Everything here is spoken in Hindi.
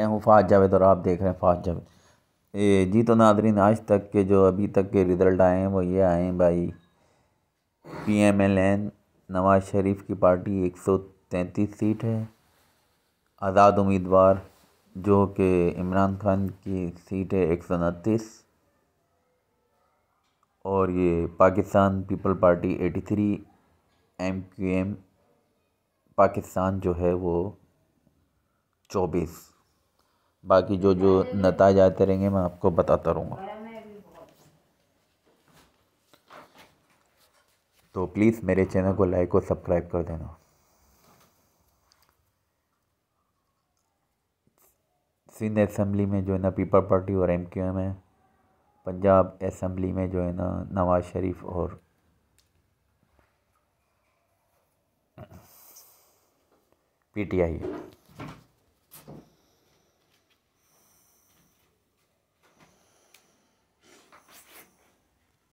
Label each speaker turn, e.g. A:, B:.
A: मैं हूँ फात जावेद और आप देख रहे हैं फात जावेद जी तो नादरीन आज तक के जो अभी तक के रिज़ल्ट आए हैं वो ये आए हैं भाई P M L N Nawaz Sharif की पार्टी एक सौ तैंतीस सीट है आज़ाद उम्मीदवार जो कि इमरान खान की सीट है एक सौ उनतीस और ये Pakistan people party eighty three M Q M Pakistan जो है वो चौबीस बाकी जो जो नतज आते रहेंगे मैं आपको बताता रहूँगा तो प्लीज़ मेरे चैनल को लाइक और सब्सक्राइब कर देना सिंध असम्बली में जो है ना पीपल पार्टी और एम क्यू एम है पंजाब असम्बली में जो है ना नवाज शरीफ और पी टी आई है